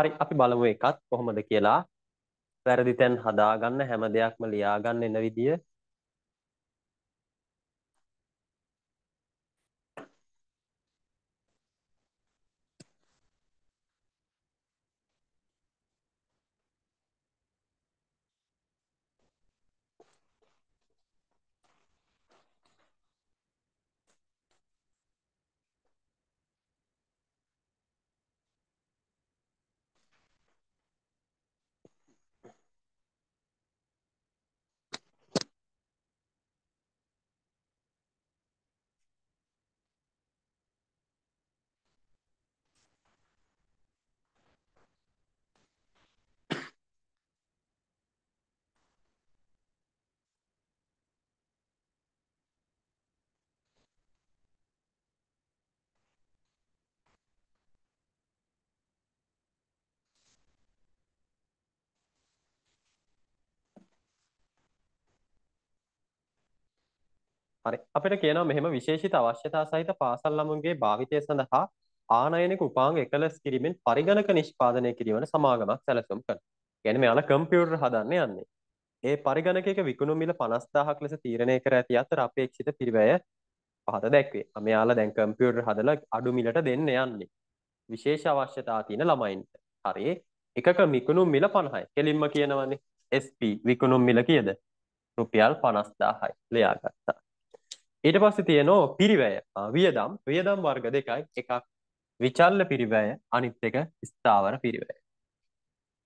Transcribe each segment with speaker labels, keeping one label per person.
Speaker 1: හරි අපි බලමු එකත් කොහොමද කියලා. වැරදි තැන් හදාගන්න හැම දෙයක්ම ලියාගන්න එන විදිය හරි අපිට කියනවා මෙහෙම විශේෂිත අවශ්‍යතා සහිත පාසල් ළමුන්ගේ භාවිතය සඳහා ආනයනික උපාංග එකලස් කිරීමෙන් පරිගණක නිෂ්පාදනය කිරීමන සමාගමක් සැලසුම් කරනවා. කියන්නේ මෙයාලා කම්පියුටර් හදන්න යන්නේ. ඒ පරිගණකයක විකුණු මිල 50000ක් ලෙස තීරණය කර ඇති අතර අපේක්ෂිත පිරිවැය පහත දැක්වේ. මෙයාලා දැන් කම්පියුටර් හදලා අඩු මිලට දෙන්න යන්නේ. විශේෂ අවශ්‍යතා තියෙන ළමයින්ට. හරි. එකක විකුණුම් මිල 50යි. කෙලින්ම කියනවනේ SP විකුණුම් මිල කීයද? රුපියල් 50000යි. ලියා ගත්තා. ඊට පස්සේ තියෙනවා පිරිවැය වියදම් වියදම් වර්ග දෙකයි එකක් විචල්ල පිරිවැය අනිත් එක ස්ථාවර පිරිවැය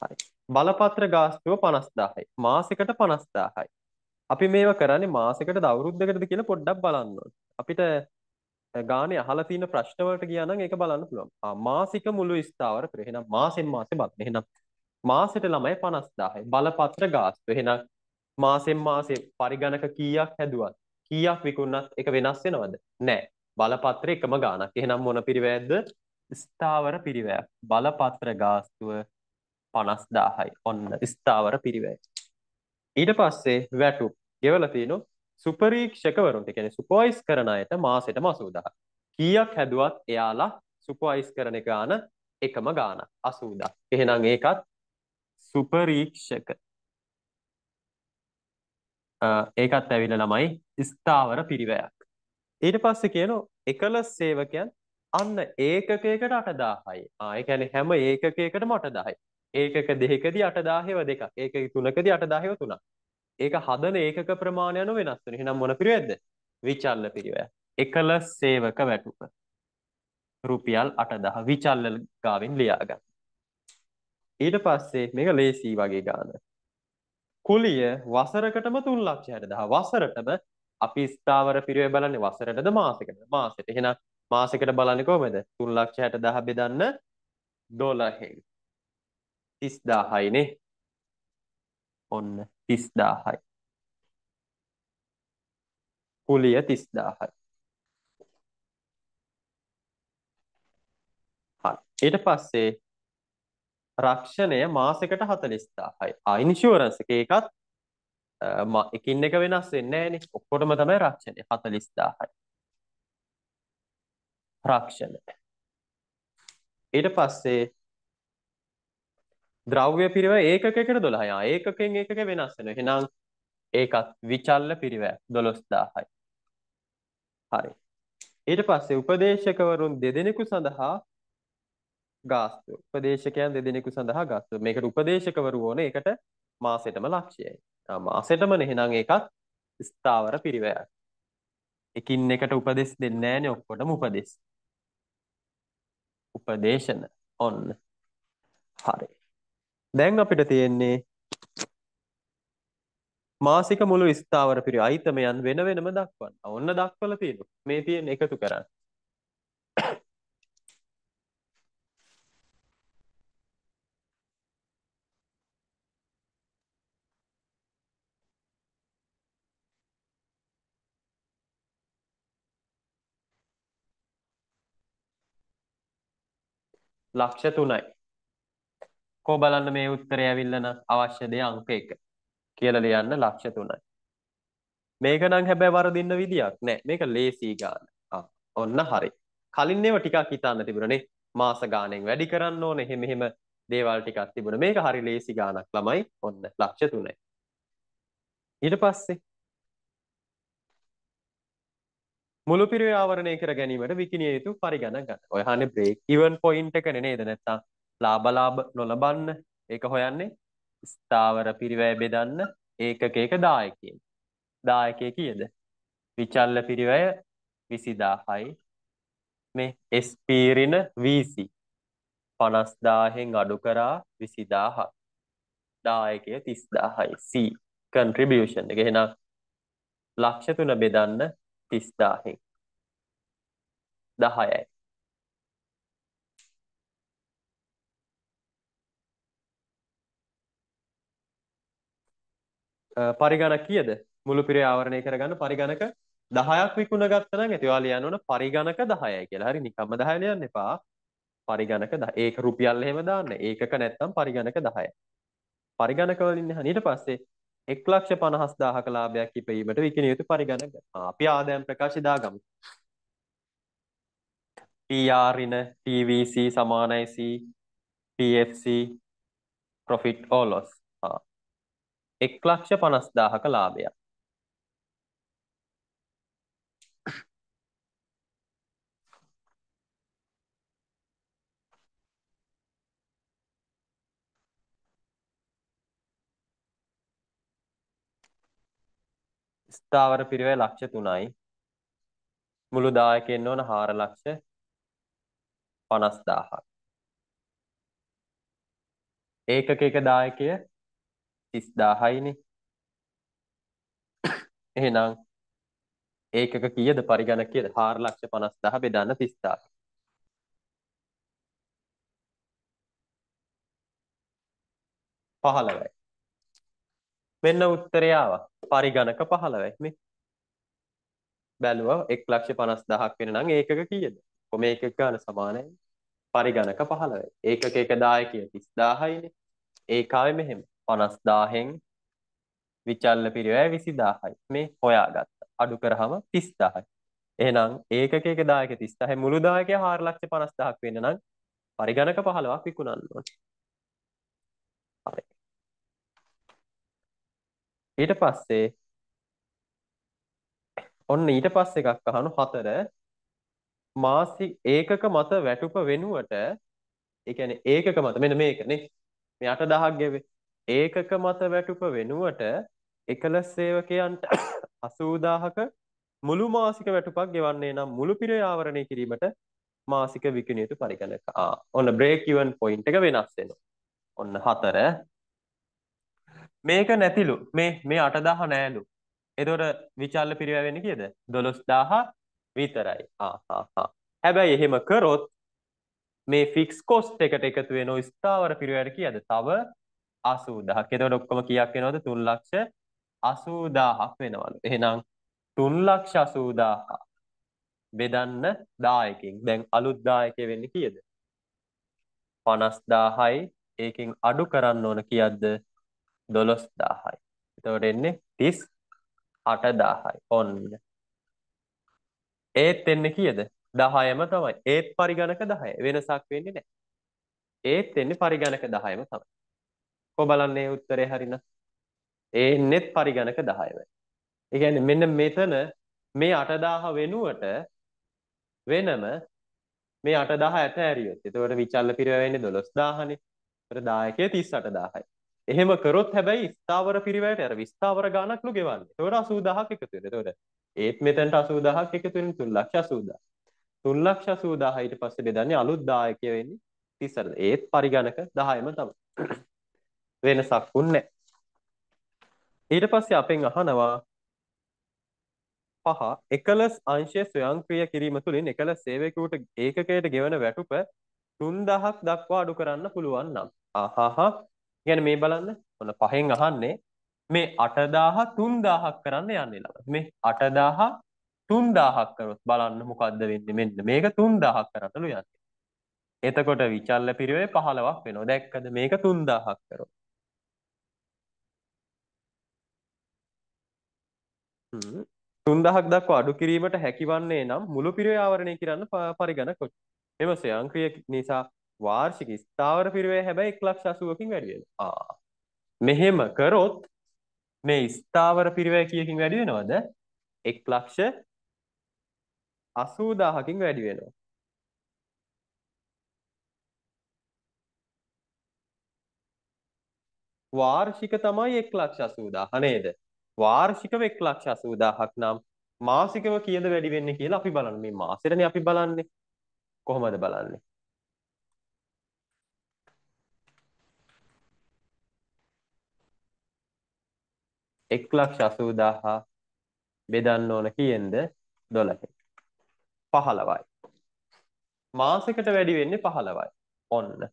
Speaker 1: හරි බලපත්‍ර ගාස්තුව 50000යි මාසෙකට 50000යි අපි මේවා කරන්නේ මාසෙකටද අවුරුද්දකටද කියලා පොඩ්ඩක් බලන්න අපිට ගානේ අහලා තියෙන ප්‍රශ්න වලට ගියා නම් ඒක බලන්න පුළුවන් මාසික මුළු ස්ථාවර පෙර එහෙනම් මාසෙන් මාසෙ බලන්න එහෙනම් මාසෙට ළමයි 50000යි බලපත්‍ර ගාස්තු එහෙනම් මාසෙන් මාසෙ පරිගණක කීයක් හැදුවත් කීයක් විකුණනත් එක වෙනස් වෙනවද? නෑ. බලපත්‍ර එකම ගාණක්. එහෙනම් මොන පිරිවැයක්ද? ස්ථාවර පිරිවැයක්. බලපත්‍ර ගාස්තුව 50000යි. ඔන්න ස්ථාවර පිරිවැය. ඊට පස්සේ වැටු. ගෙවලා තිනු සුපරීක්ෂකවරුන්ට කියන්නේ සුපර්වයිස් කරන අයට මාසෙටම 80000. කීයක් හැදුවත් එයාලා සුපර්වයිස් කරන ගාණ එකම ගාණක් 80000. එහෙනම් ඒකත් සුපරීක්ෂක ඒකත් ඇවිල්ලා ළමයි ස්ථාවර පිරිවැයක්. ඊට පස්සේ කියන එකලස් සේවකයන් අන්න ඒකකයකට 8000යි. ආ ඒ කියන්නේ හැම ඒකකයකටම 8000යි. ඒකක දෙකකදී 8000ව දෙකක්. ඒකක තුනකදී 8000ව තුනක්. ඒක හදන ඒකක ප්‍රමාණය අනුව වෙනස් වෙනවා. එහෙනම් මොන පිරිවැද්ද? විචල්ල පිරිවැය. එකල සේවක වැටුප. රුපියල් 8000 විචල්ල ගාවින් ලියාගන්න. ඊට පස්සේ මේක ලේසි වගේ ගාන. කුලිය වසරකටම තුන් ලක්ෂ හැට දහ වසරටම අපි ස්ථාවර පිරිුව බලන්නේ වසරටද මාසකට මාසට එහෙන මාසකට බලන්න කොමද තුන් ලක්ෂ හැට දහ බෙදන්න දොලහෙ තිස්දාහයිනේ ඔන්න තිස්දාහයි කුලිය තිස්දාහයි ඊට පස්සේ රක්ෂණය මාසෙකට 40000යි. ආ ඉන්ෂුරන්ස් එක ඒකත් එකින් එක වෙනස් වෙන්නේ නැහැ නේ. ඔක්කොටම තමයි රක්ෂණය 40000යි. රක්ෂණය. ඊට පස්සේ ද්‍රව්‍ය පිරිව ඒකකයකට 12යි. ආ ඒකකෙන් ඒකක වෙනස් වෙනවා. එහෙනම් ඒකත් විචල්ල පිරිව 12000යි. හරි. ඊට පස්සේ උපදේශකවරුන් දෙදෙනෙකු සඳහා ගාස්තු උපදේශකයන් දෙදෙනෙකු සඳහා ගාස්තු මේකට උපදේශකවරු ඕන ඒකට මාසෙටම ලක්ෂයයි මාසෙටම එහෙනම් ඒකත් ස්ථාවර පිරිවැයක් එකින් එකට උපදෙස් දෙන්නේ නැහැනේ ඔක්කොටම උපදෙස් උපදේශන ඔන්න හරි දැන් අපිට තියෙන්නේ මාසික මුළු ස්ථාවර පිරි අයිතමයන් වෙන වෙනම දක්වන්න. ඔන්න දක්වලා තියෙනවා. මේ තියෙන එකතු කරන්න. ලක්ෂ 3යි. කො බලන්න මේ උත්තරය ඇවිල්ලා නම් අවශ්‍ය දේ අංක 1 කියලා ලියන්න ලක්ෂ 3යි. මේක නම් හැබැයි වරදින්න විදියක් නෑ. මේක ලේසි ගාන. ඔන්න හරි. කලින් ඒවා ටිකක් හිතන්න තිබුණනේ. මාස ගාණෙන් වැඩි කරන්න ඕනේ. එහෙම එහෙම දේවල් ටිකක් තිබුණා. මේක හරි ලේසි ගානක් ළමයි. ඔන්න ලක්ෂ 3යි. ඊට පස්සේ මුළු පිරිවේ ආවරණය කර ගැනීමට විකිණිය යුතු පරිගණක ගන්න. ඔය හන්නේ බ්‍රේක් ඉවන් පොයින්ට් එකනේ නේද? නැත්තම් ලාභ ලාභ නොලබන්න ඒක හොයන්නේ ස්ථාවර පිරිවැය බෙදන්න ඒකකයක දායකයෙන්. දායකය කීයද? විචල්ල පිරිවැය 20000යි. මේ S පීරින VC 50000න් අඩු කරා 20000ක්. දායකය 30000යි. C contribution එක. එහෙනම් ලක්ෂ 3 බෙදන්න 30000න් 10යි පරිගණක කීයද මුළු පිරේ ආවරණය කරගන්න පරිගණක 10ක් විකුණ ගත්ත නම් ඒවා ලියන්න ඕන පරිගණක 10යි කියලා. හරි නිකම්ම 10 ලියන්න එපා. පරිගණක 10. ඒක රුපියල් එහෙම දාන්න. ඒකක නැත්තම් පරිගණක 10යි. පරිගණක වලින් ඊට පස්සේ 1,50,000ක ලාභයක් ඉපයීමට විකිණ යුතු පරිගණක. අපි ආදායම් ප්‍රකාශය දාගමු. PR ඍණ PVC සමානයි C PFC profit or loss. 1,50,000ක ලාභයක්. ස්ථාවර පිරිවැය ලක්ෂ 3යි. මුළු දායකයන් ඕන 4 ලක්ෂ 50000ක්. ඒකක එක දායකය 30000යිනේ. එහෙනම් ඒකක කීයද පරිගණකයේද 450000 බෙදන්න 30000. පහළවයි. මෙන්න උත්තරය ආවා. පරිගණක 15යි මේ. බැලුවා 150000ක් වෙන නම් ඒකක කීයද? කො මේක ගන්න සමානයි. පරිගණක 15යි. ඒකක 1000 කිය 30000යිනේ. ඒකාවේ මෙහෙම 50000න් විචල්ල පිරිවැය 20000යි. මේ හොයාගත්තා. අඩු කරාම 30000යි. එහෙනම් ඒකක 1000ක 30000 මුළු 1000ක 450000ක් වෙන්න නම් පරිගණක 15ක් විකුණන්න ඕනේ. හරි. ඊට පස්සේ ඔන්න ඊට පස්සේ එකක් අහනු හතර මාසි ඒකක මත වැටුප වෙනුවට ඒ කියන්නේ ඒකක මත මෙන්න මේකනේ මේ 8000ක් ගෙවේ ඒකක මත වැටුප වෙනුවට එකලස් සේවකයන්ට 80000ක මුළු මාසික වැටුපක් ගෙවන්නේ නම් මුළු පිරේ ආවරණය කිරීමට මාසික විකිණිය යුතු පරිගණක. ආ ඔන්න බ්‍රේක් ඉවන් පොයින්ට් එක වෙනස් වෙනවා. ඔන්න හතර මේක නැතිලු මේ මේ අටදාහ නෑලු එතකොට විචාල්ල පිරිවැවෙන්නේ කීයද 12000 විතරයි ආහා හැබැයි එහෙම කරොත් මේ ෆික්ස් කොස්ට් එකට එකතු වෙන ස්ථාවර පිරිවැයට කීයද තව 80000ක් එතකොට ඔක්කොම කීයක් වෙනවද 3 ලක්ෂ 80000ක් වෙනවලු එහෙනම් 3 ලක්ෂ 80000 බෙදන්න 10කින් දැන් අලුත් 10කේ වෙන්නේ කීයද 50000යි ඒකෙන් අඩු කරන්න ඕන කීයක්ද දොළොස් දාහයි එතවට එන්නේ තිස් අට දාහයි ඔන්න ඒත් එන්න කියද දහයම තමයි ඒත් පරිගණක දහය වෙනසක් වෙන්නේ නෑ ඒත් එන්නේ පරිගණක දහයම තමයි කො බලන්නේ උත්තරය හරින ඒ නෙත් පරිගණක දහයවයි ඒගැන මෙන්න මෙතන මේ අටදාහ වෙනුවට වෙනම මේ අටදාහ ඇත ඇරියොත් එතවට විචල්ල පිරවෙන්නේ දොළොස් දාහනේ ප්‍රදායකය තිස් අටදාහයි එහෙම කරොත් හැබැයි ස්ථාවර පිරිවැයට අර විස්ථාවර ගානක් නු ගෙවන්නේ. ඒතකොට 80000ක් එකතු වෙනවා. ඒතකොට ඒත් මෙතනට 80000ක් එකතු වෙන 380000. 380000 ඊට පස්සේ බෙදන්නේ අලුත් දායකය වෙන්නේ 30000. ඒත් පරිගණක 10ම තමයි. වෙනසක් උන්නේ ඊට පස්සේ අපෙන් අහනවා පහ එකලස් අංශය ස්වයංක්‍රීය කිරීම තුළින් එකලස් සේවකයෙකුට ඒකකයට ගෙවන වැටුප 3000ක් දක්වා අඩු කරන්න පුළුවන් නම්. ආහහා කියන්නේ මේ බලන්න ඔන්න පහෙන් අහන්නේ මේ 8000 3000ක් කරන්න යන්නේ ළමයි. මේ 8000 3000ක් කරොත් බලන්න මොකද්ද වෙන්නේ මෙන්න මේක 3000ක් කරතලු යන්නේ. එතකොට විචල්ල පිරිවේ 15ක් වෙනවා. දැක්කද මේක 3000ක් කරොත්. හ්ම් 3000ක් දක්වා අඩු කිරීමට හැකිවන්නේ නම් මුළු පිරිවේ ආවරණය කරන්න පරිගණක කොච්චර. එම ස්වයංක්‍රීය නිසා වාර්ෂික ස්ථාවර පිරිවේ හැබැයි 180කින් වැඩි වෙනවා. ආ. මෙහෙම කරොත් මේ ස්ථාවර පිරිවේ කීයකින් වැඩි වෙනවද? 180000කින් වැඩි වෙනවා. වාර්ෂික තමයි 180000 නේද? වාර්ෂිකව 180000ක් නම් මාසිකව කීයද වැඩි වෙන්නේ කියලා අපි බලන්න. මේ මාසෙටනේ අපි බලන්නේ. කොහොමද බලන්නේ? 180000 බෙදන්න ඕන කියෙන්ද 12 15යි මාසයකට වැඩි වෙන්නේ 15යි ඔන්න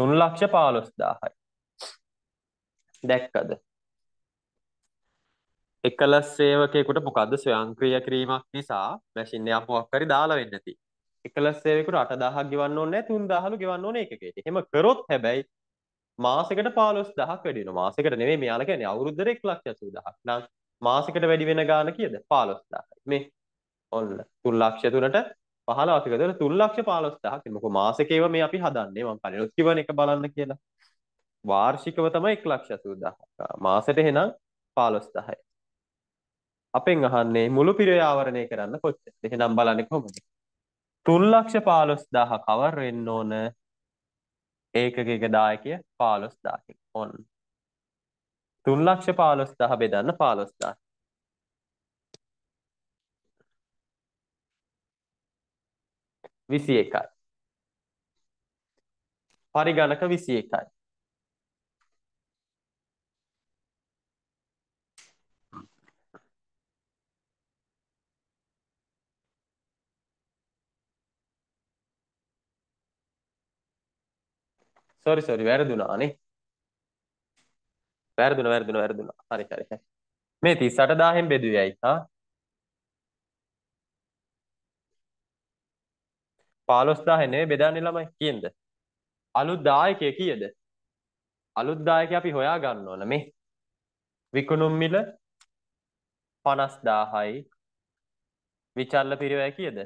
Speaker 1: 315000යි දැක්කද එකලස් සේවකයෙකුට මොකද්ද ස්වයංක්‍රීය කිරීමක් නිසා මැෂින් එකක් මොකක් හරි දාලා වෙන්න තියෙන්නේ එකලස් සේවකයෙකුට 8000ක් ගෙවන්න ඕනේ නැහැ 3000 ගෙවන්න ඕනේ එකකෙට එහෙම කරොත් හැබැයි මාසෙකට 15000ක් වැඩි වෙනවා. මාසෙකට නෙමෙයි මෙයාලා කියන්නේ අවුරුද්දට 180000ක්. නම් මාසෙකට වැඩි වෙන ගාණ කීයද? 15000යි. මේ ඔන්න 3 ලක්ෂ 3ට 15ක් එකතුවල 3 ලක්ෂ 15000ක්. මොකද මාසෙකේව මේ අපි හදන්නේ මම කලින් කිව්වන එක බලන්න කියලා. වාර්ෂිකව තමයි 180000ක්. මාසෙට එහෙනම් 15000යි. අපෙන් අහන්නේ මුළු පිරිය ආවරණය කරන්න කොච්චරද? එහෙනම් බලන්නේ කොහොමද? 315000 කවර් වෙන්න ඕන ඒකකයක දායකය 15000කින් ඔන්න 315000 බෙදන්න 15000 21යි පරිගණක 21යි සෝරි සෝරි වැරදුනා නේ. වැරදුනා වැරදුනා වැරදුනා. හරි හරි හරි. මේ 38000න් බෙදුවේයි හා 15000 නෙවෙයි බෙදන්නේ ළමයි කියෙන්ද? අලුත් දායකය කීයද? අලුත් දායකය අපි හොයා ගන්න ඕන මේ. විකුණුම් මිල 50000යි. විචල්ල පිරිවැය කීයද?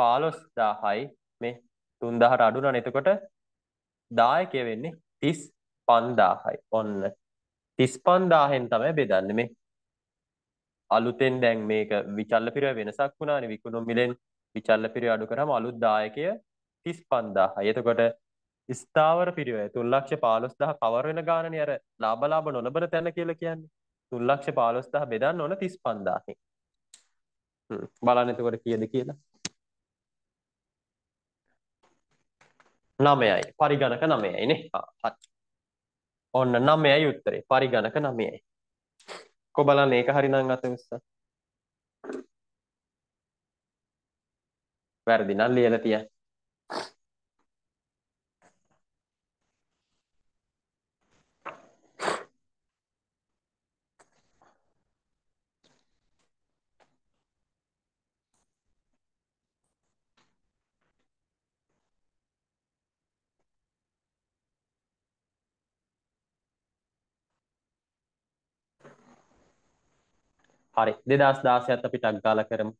Speaker 1: 15000යි මේ 3000ට අඩු නන එතකොට දායකය වෙන්නේ තිස් පන්දාහයි ඔන්න තිස් පන්දාහෙන් තමයි බෙදන්න මේ අලුතෙන් දැන් මේක විචල්ල පිරිය වෙනසක් වුණානේ විකුණුම් මිලෙන් විචල්ල පිරිය අඩු කරාම අලුත් දායකය තිස් පන්දාහයි එතකොට ස්ථාවර පිරිවය තුන් ලක්ෂ පාලොස් දහ කවර වෙන ගාණනේ අර ලාභ ලාභ නොලබන තැන කියලා කියන්නේ තුන් ලක්ෂ පාලොස් දහ බෙදන්න ඕන තිස් පන්දාහෙන් බලන්න එතකොට කීයද කියලා 9යි. පරිගණක 9යි නේ. හරි. ඔන්න 9යි උත්තරේ. පරිගණක 9යි. කො බලන්න ඒක හරිනම් අත විශ්ස. වැරදි නම් ලියලා තියන්න. හරි 2016ත් අපි ටග් ගාලා කරමු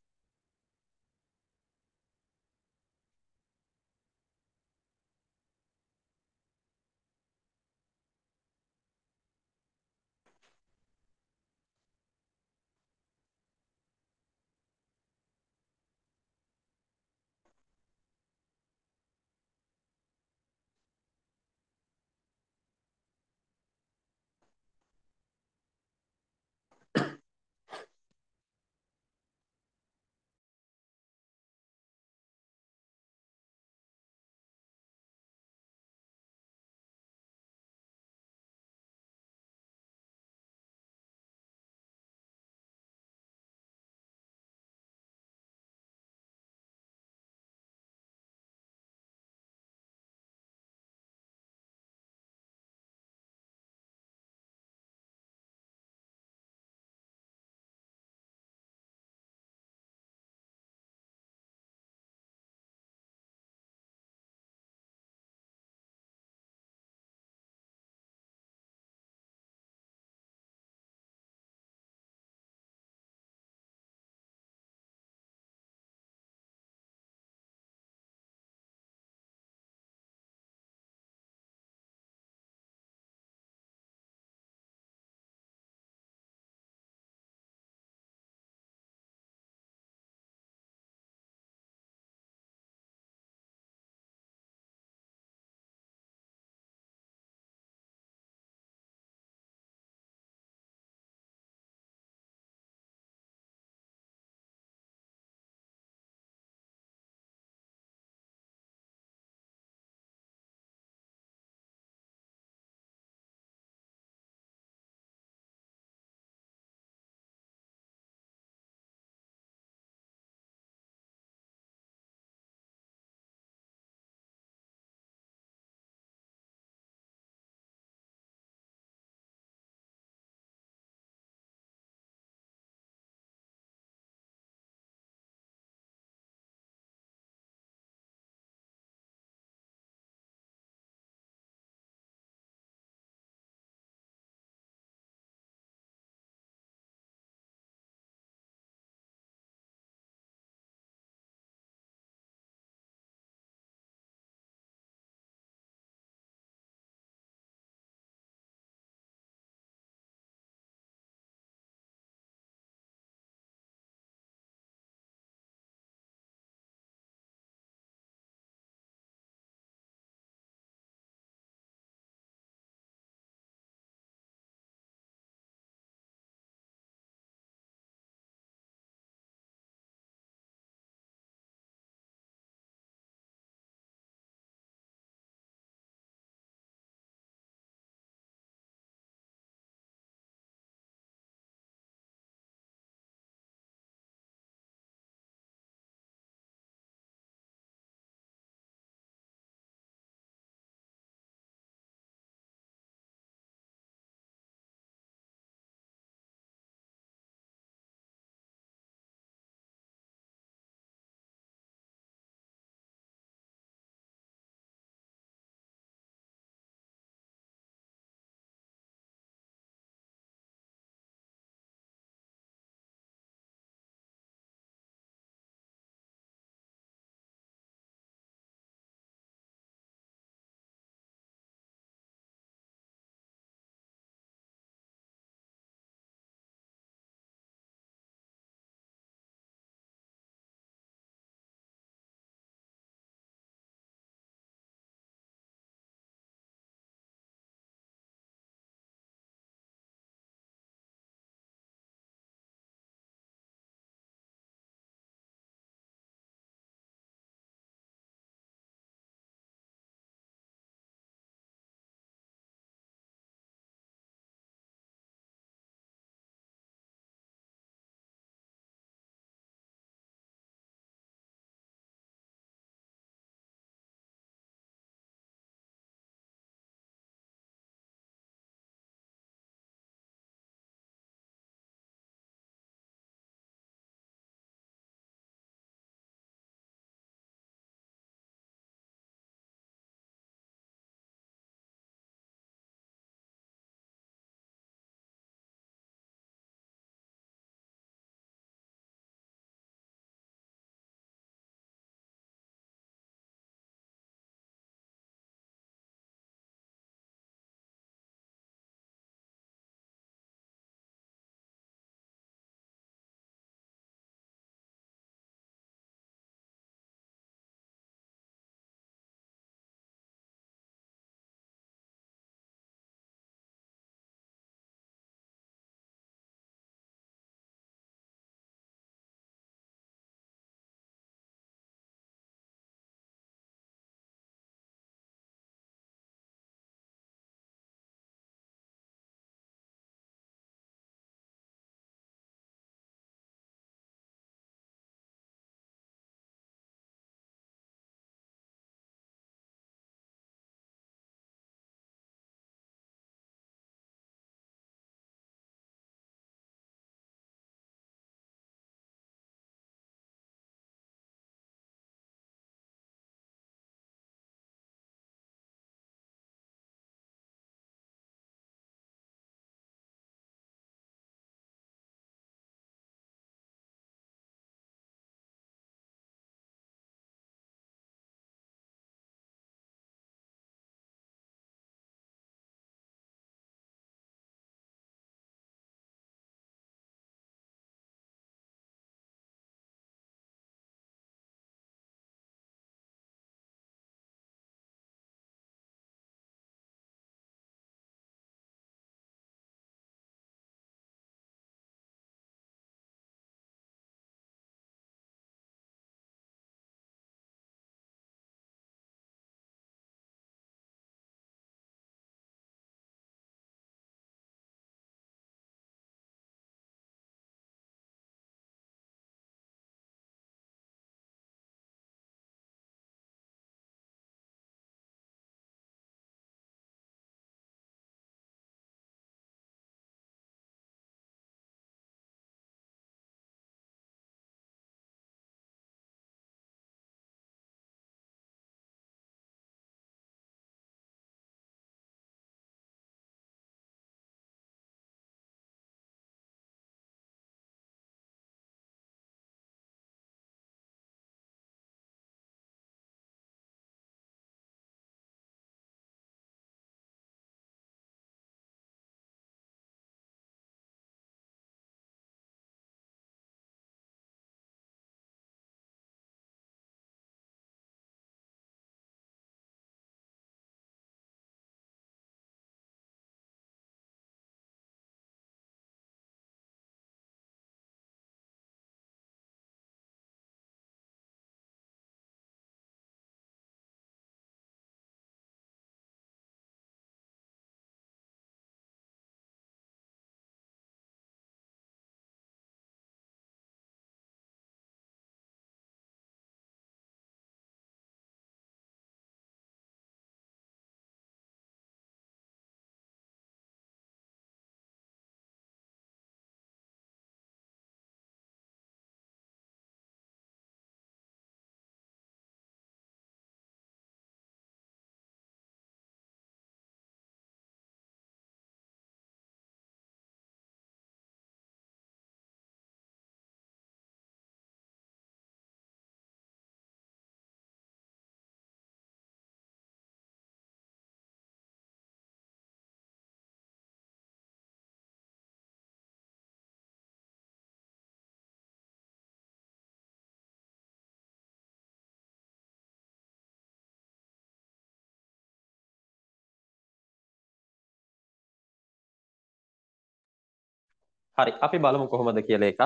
Speaker 1: හරි අපි බලමු කොහොමද කියලා එකත්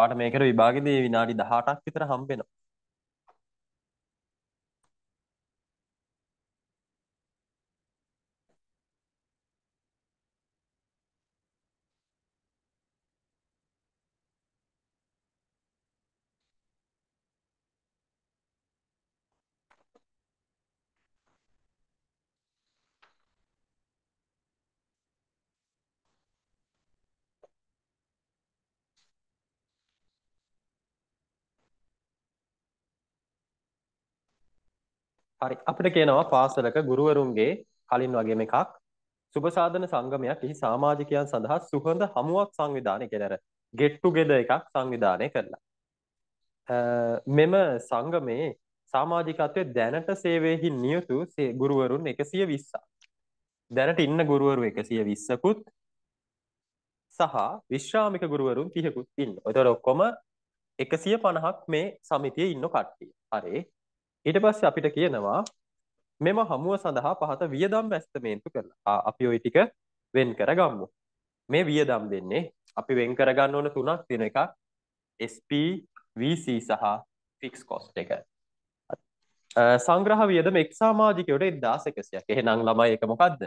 Speaker 1: පාට මේකට විභාගෙදී විනාඩි 18ක් විතර හම්බ වෙනවා හරි අපිට කියනවා පාසලක ගුරුවරුන්ගේ කලින් වගේ එකක් සුභසාධන සංගමයක් එහි සාමාජිකයන් සඳහා සුහඳ හමුවක් සංවිධානය කෙනර ගෙට්ටු ගෙද එකක් සංවිධානය කරලා මෙම සංගමයේ සාමාජිකත්වය දැනට සේවයහි නියුතු ගුරුවරුන් එකසිය විස්සා දැනට ඉන්න ගුරුවරු එකසිය විස්සකුත් සහ විශ්‍රාමික ගුරුවරුන් තියකුත් ඉන්න ඔතර ඔක්කොම එකසිය පණහක් මේ සමිතිය ඉන්න කට්ටිය හරේ ඊට පස්සේ අපිට කියනවා මෙම හමුව සඳහා පහත වියදම් ඇස්තමේන්තු කරලා අපි ওই ටික වෙන් කරගමු. මේ වියදම් දෙන්නේ අපි වෙන් කරගන්න ඕන තුනක් තියෙන එක SP VC සහ ෆික්ස් කොස්ට් එක. සංග්‍රහ වියදම එක් සමාජිකයට 1100ක්. එහෙනම් ළමයි එක මොකද්ද?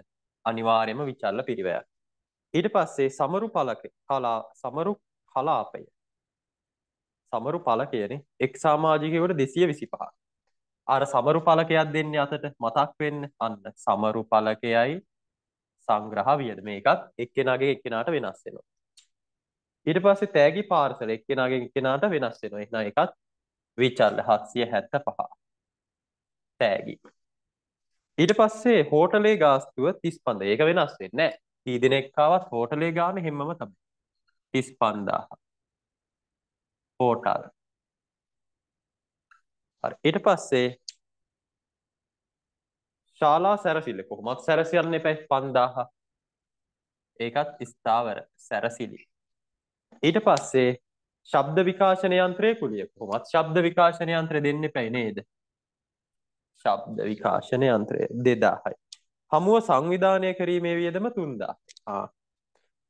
Speaker 1: අනිවාර්යයෙන්ම විචල්ල පිරිවැයක්. ඊට පස්සේ සමරු පලක කලා සමරු කලාපය සමරු පල කියන්නේ එක් සමාජිකයකට 225ක්. අර සමරු පලකයක් දෙන්නේ අතට මතක් වෙන්න අන්න සමරු පලකයයි සංග්‍රහ වියද මේකත් එක්කෙනාගේ එක්කෙනාට වෙනස් වෙනවා ඊට පස්සේ තෑගි පාර්සල එක්කෙනාගේ එක්කෙනාට වෙනස් වෙනවා එහෙනම් එකත් විචල්ල 775 තෑගි ඊට පස්සේ හෝටලේ ගාස්තුව 35 ඒක වෙනස් වෙන්නේ නැහැ කී දිනෙක ආවත් හෝටලේ ගාන හැමම තමයි 35000 හෝටල් හරි. ඊට පස්සේ ශාලා සැරසිල්ල කොහොමත් සැරසියන්න එපැයි 5000. ඒකත් ස්ථාවර සැරසිලි. ඊට පස්සේ ශබ්ද විකාශන යන්ත්‍රය කුලිය කොහොමත් ශබ්ද විකාශන යන්ත්‍රය දෙන්න එපැයි නේද? ශබ්ද විකාශන යන්ත්‍රය 2000යි. හමුව සංවිධානය කිරීමේ වියදම 3000. ආ.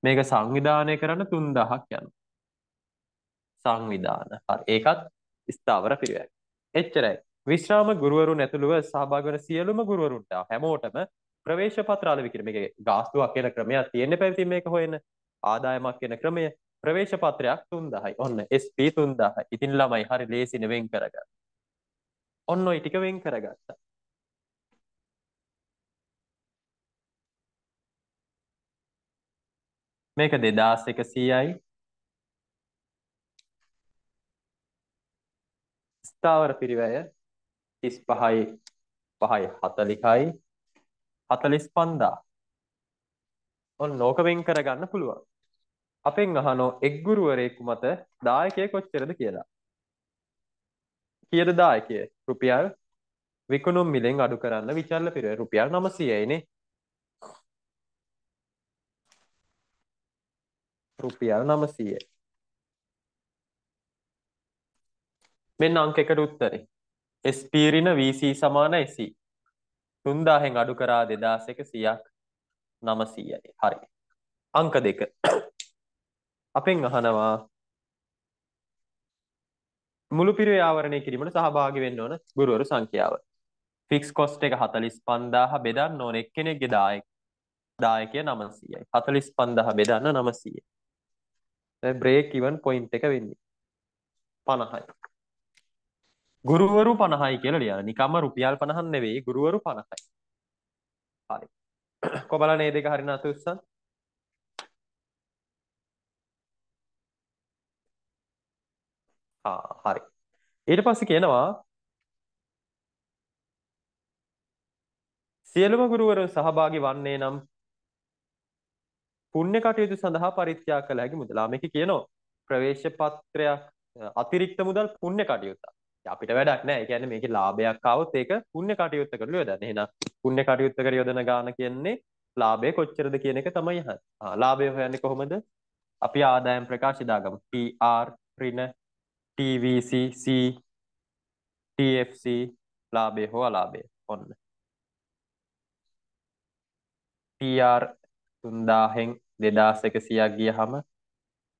Speaker 1: මේක සංවිධානය කරන්න 3000ක් යනවා. සංවිධාන. හරි. ඒකත් ස්ථාවර පිරිවැයක්. එච්චරයි. විශ්‍රාම ගුරුවරුන් ඇතුළුව සහභාගී වන සියලුම ගුරුවරුන්ට හැමෝටම ප්‍රවේශ පත්‍රාල විකිරීම. මේකේ ගාස්තුවක් කියන ක්‍රමයක් තියෙන්න පැවතින් මේක හොයන ආදායමක් කියන ක්‍රමය ප්‍රවේශ පත්‍රයක් 3000යි. ඔන්න SP 3000. ඉතින් ළමයි හරි ලේසිනේ වෙන් කරගන්න. ඔන්න ওই ටික වෙන් කරගත්තා. මේක 2100යි ස්ථාවර පිරිවැය 35යි 5යි 40යි 45000 ඔන්න ඕක වෙන් කරගන්න පුළුවන් අපෙන් අහනෝ එක් ගුරුවරයෙකු මත දායකය කොච්චරද කියලා කීයද දායකය රුපියල් විකුණුම් මිලෙන් අඩු කරන්න විචල්ල පිරිවැය රුපියල් 900යිනේ රුපියල් 900 මෙන්න අංකයකට උත්තරේ. S පීරින VC සමාන SE. 3000න් අඩු කරා 2100ක් 900යි. හරි. අංක දෙක. අපෙන් අහනවා මුළු පිරිවේ ආවරණය කිරීමට සහභාගී වෙන්න ඕන ගුරුවරු සංඛ්‍යාව. ෆික්ස් කොස්ට් එක 45000 බෙදන්න ඕන එක්කෙනෙක්ගේ දායක දායකය 900යි. 45000 බෙදන්න 900යි. බ්‍රේක් ඉවන් පොයින්ට් එක වෙන්නේ 50යි. ගුරුවරු 50යි කියලා ලියලා. නිකම්ම රුපියල් 50ක් නෙවෙයි ගුරුවරු 50යි. හරි. කොබලා මේ දෙක හරියට අත උස්සන්. ආ හරි. ඊට පස්සේ කියනවා සියලුම ගුරුවරුන් සහභාගී වන්නේ නම් පුණ්‍ය කටයුතු සඳහා පරිත්‍යාග කළ හැකි මුදල. මේක කියනවා ප්‍රවේශ පත්‍රයක් අතිරික්ත මුදල් පුණ්‍ය කටයුත්තක්. අපිට වැඩක් නෑ. ඒ කියන්නේ මේකේ ලාභයක් ආවොත් ඒක පුණ්‍ය කටයුත්තකට යොදන්න. එහෙනම් පුණ්‍ය කටයුත්තකට යොදන ගාන කියන්නේ ලාභය කොච්චරද කියන එක තමයි අහන්නේ. ආ ලාභය හොයන්නේ කොහොමද? අපි ආදායම් ප්‍රකාශ දාගමු. PR, ඍණ, TVC, C, TFC ලාභය හෝ අලාභය. ඔන්න. PR 3000න් 2100ක් ගියහම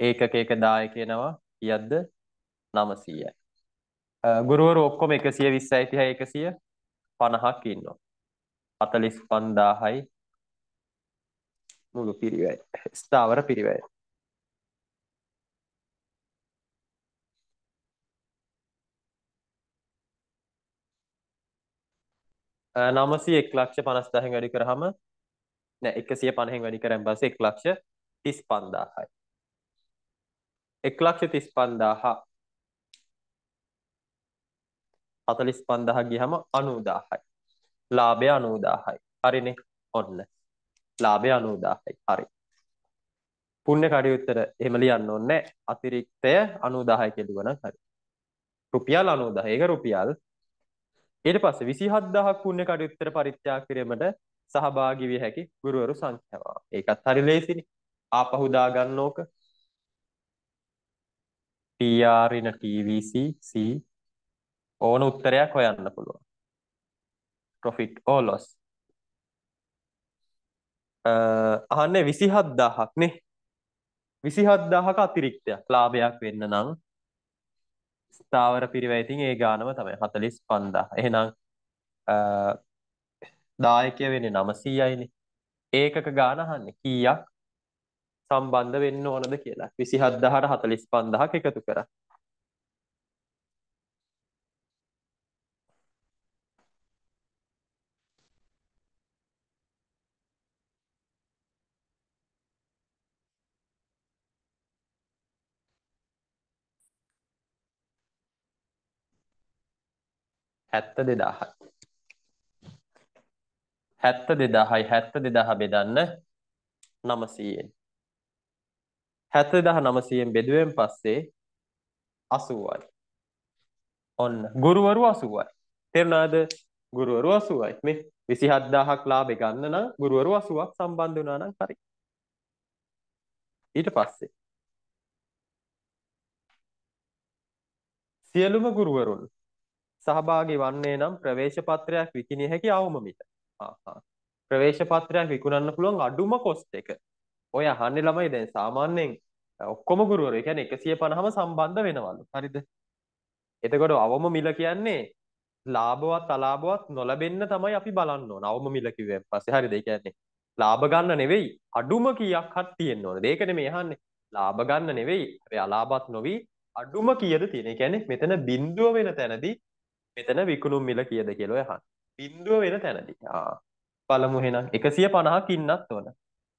Speaker 1: ඒකක එක දායකයනවා කීයක්ද 900යි. ගුරුවරු ඔක්කොම 120 30 150ක් ඉන්නවා. 45000යි මුළු පිරිවැය. ස්ථාවර පිරිවැය. නමසී එක් ලක්ෂ පනස් දහෙන් වැඩි කරහම නෑ එකසිය පණහෙන් වැඩි කරන් පස්සේ එක් ලක්ෂ තිස් පන්දාහයි. එක් ලක්ෂ තිස් පන්දාහ හතලිස් පන්දහ ගිහම අනූදාහයි ලාභය අනූදාහයි හරිනෙ ඔන්න ලාභය අනූදාහයි හරි පුුණ්‍ය කඩයුත්තර එහෙම ලියන්න ඔන්න අතිරික්තය අනූදාහය කෙලිවන හරි රුපියල් අනූදාහ ඒක රුපියල් ඊට පස්සේ 27000ක් පුුණ්‍ය කඩයුත්තර පරිත්‍යාග කිරීමට සහභාගී විය හැකි ගුරුවරු සංඛ්‍යාව. ඒකත් හරි ලේසිනේ. ආපහු දා ගන්න ඕක. TR in a TVC C ඕන උත්තරයක් හොයන්න පුළුවන්. profit or loss. අහන්නේ 27000ක් නේ. 27000ක අතිරික්තයක් ලාභයක් වෙන්න නම් ස්ථාවර පිරිවැය ඉතින් ඒ ගානම තමයි 45000. එහෙනම් දායකය වෙන්නේ 900යිනේ. ඒකක ගාන අහන්නේ කීයක් සම්බන්ධ වෙන්න ඕනද කියලා. 27000ට 45000ක් එකතු කරා. හැත්ත දෙදාහයි හැත්ත දෙදාහයි හැත්ත දෙදහ බෙදන්න නමසීයෙන් හැත්ත දහ නමසයෙන් බෙදුවෙන් පස්සේ අසුවයි ඔන්න ගුරුවරු අසුවයි තෙරුණාද ගුරුවරු අසුවයි මේ විසි හද්දාහක් ලාබෙ ගන්න නම් ගුරුවරු අසුවක් සම්බන්ධ වුණා නම් හරි ඊට පස්සේ සියලුම ගුරුවරුන් සහභාගී වන්නේ නම් ප්‍රවේශ පත්‍රයක් විකිණිය හැකි අවම මිට. ප්‍රවේශ පත්‍රයක් විකුණන්න පුළුවන් අඩුම කොස්ට් එක. ඔය අහන්නේ ළමයි දැන් සාමාන්‍යයෙන් ඔක්කොම ගුරුවරයෝ කියන්නේ 150ම සම්බන්ධ වෙනවලු. හරිද? එතකොට අවම මිල කියන්නේ ලාභවත් අලාභවත් නොලැබෙන්න තමයි අපි බලන්න ඕන. අවම මිල කිව්වෙන් පස්සේ හරිද? ඒ කියන්නේ ලාභ ගන්න නෙවෙයි අඩුම කීයක් හත් තියෙන්න ඕන. ඒක නෙමෙයි අහන්නේ. ලාභ ගන්න නෙවෙයි. හැබැයි අලාභත් නොවි අඩුම කීයද තියෙන. ඒ කියන්නේ මෙතන බිඳුව වෙන තැනදී මෙතන විකුණුම් මිල කියද කියලා යහන්. බිඳුව වෙන තැනදී. ආ. පළමු එහෙනම් 150ක් ඉන්නත් ඕන.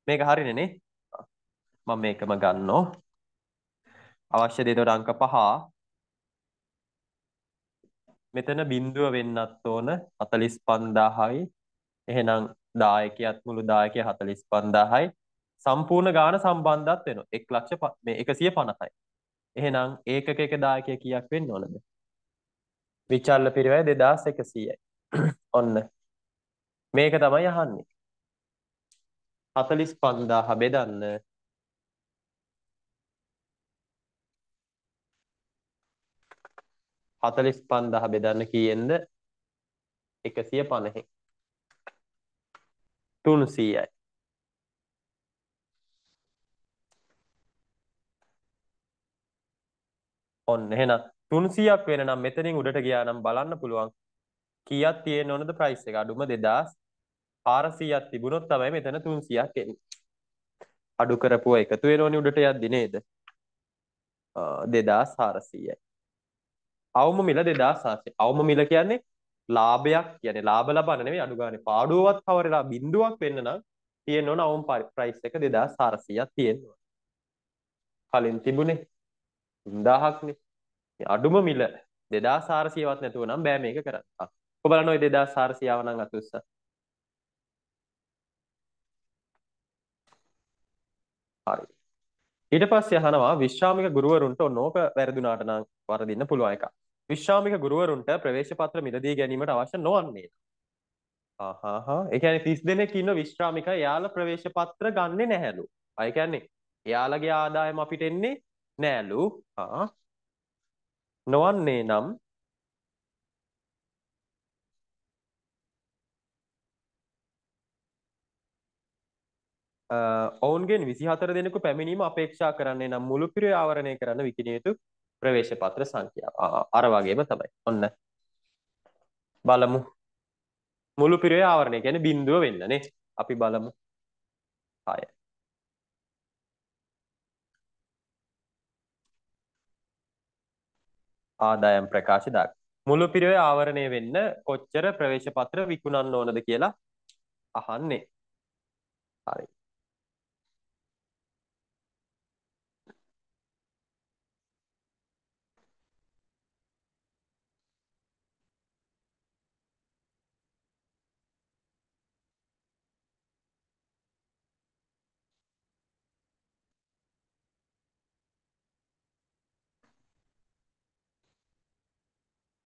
Speaker 1: මේක හරිනේ නේ? මම මේකම ගන්නෝ. අවශ්‍ය දේ එතකොට අංක 5. මෙතන බිඳුව වෙන්නත් ඕන 45000යි. එහෙනම් දායකයත් මුළු දායකය 45000යි. සම්පූර්ණ ගාන සම්බන්ධත් වෙනවා. 1 ලක්ෂ මේ 150යි. එහෙනම් ඒකක එක දායකය කීයක් වෙන්න ඕනද? විචල්ල පිරිවැය 2100යි. ඔන්න. මේක තමයි අහන්නේ. 45000 බෙදන්න. හතලිස් පන්දහ බෙදන්න කියෙන්ද එකසිය පණහි තුන්සීයයි ඔන්න එහෙනම් තුන්සියක් වෙන නම් මෙතනින් උඩට ගියා නම් බලන්න පුළුවන් කීයක් තියෙන්න ඕනද ප්‍රයිස් එක අඩුම 2400ක් තිබුණොත් තමයි මෙතන 300ක් එන්නේ අඩු කරපුවා එකතු වෙනෝනේ උඩට යද්දි නේද 2400යි අවම මිල 2700 අවම මිල කියන්නේ ලාභයක් කියන්නේ ලාභ ලබන්න නෙමෙයි අඩු ගානේ පාඩුවවත් කවරලා බිඳුවක් වෙන්න නම් තියෙන්න ඕන අවම ප්‍රයිස් එක 2400ක් තියෙන්න ඕන කලින් තිබුණේ 3000ක්නේ අඩුම මිල 2400වත් නැතුව නම් බෑ මේක කරන්න. ඔබ බලන්න ඔය 2400 ආව නම් අතුස්ස. හරි. ඊට පස්සේ අහනවා විශ්‍රාමික ගුරුවරුන්ට ඕනෝක වැරදුනාට නම් වරදින්න පුළුවන් එකක්. විශ්‍රාමික ගුරුවරුන්ට ප්‍රවේශ පත්‍ර මිලදී ගැනීමට අවශ්‍ය නොවන්නේ. ආහහා. ඒ කියන්නේ 30 දෙනෙක් ඉන්න විශ්‍රාමික යාළ ප්‍රවේශ පත්‍ර ගන්නෙ නැහැලු. අය කියන්නේ එයාලගේ ආදායම අපිට එන්නේ නෑලු. ආ නොවන්නේ නම් ඔවුන්ගෙන් 24 දෙනෙකු පැමිණීම අපේක්ෂා කරන්නේ නම් මුළු පිරිය ආවරණය කරන්න විකිණිය යුතු ප්‍රවේශ පත්‍ර සංඛ්‍යාව. අර වගේම තමයි. ඔන්න. බලමු. මුළු පිරිය ආවරණය කියන්නේ බිඳුව වෙන්න නේ. අපි බලමු. 6 ආදායම් ප්‍රකාශ දක්. මුළු පිරිවේ ආවරණය වෙන්න කොච්චර ප්‍රවේශ පත්‍ර විකුණන්න ඕනද කියලා අහන්නේ. හරි.